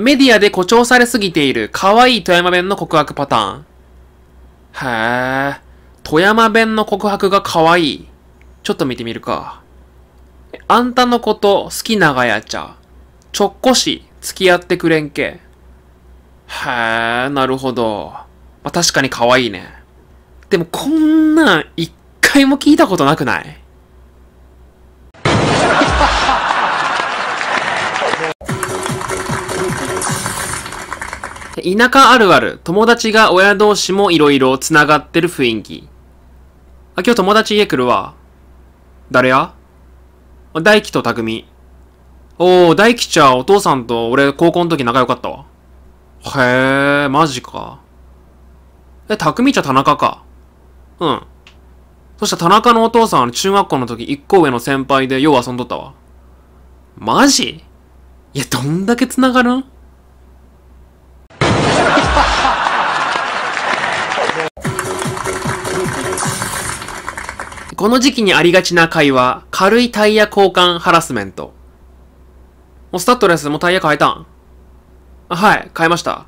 メディアで誇張されすぎている可愛い富山弁の告白パターン。へえ。富山弁の告白が可愛い。ちょっと見てみるか。あんたのこと好き長屋ちゃ。ちょっこし付き合ってくれんけ。へえ、なるほど。まあ、確かに可愛いね。でもこんなん一回も聞いたことなくない田舎あるある、友達が親同士も色々繋がってる雰囲気。あ、今日友達家来るわ。誰や大輝と匠。おー、大輝ちゃんお父さんと俺高校の時仲良かったわ。へえ、マジか。え、匠ちゃん田中か。うん。そしたら田中のお父さんは中学校の時一個上の先輩でよう遊んどったわ。マジいや、どんだけ繋がるんこの時期にありがちな会話、軽いタイヤ交換ハラスメント。もうスタッドレス、もうタイヤ変えたんはい、変えました。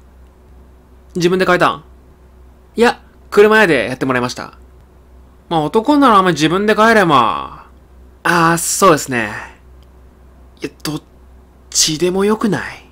自分で変えたんいや、車屋でやってもらいました。まあ男ならあんまり自分で帰れば。ああ、そうですね。いや、どっちでもよくない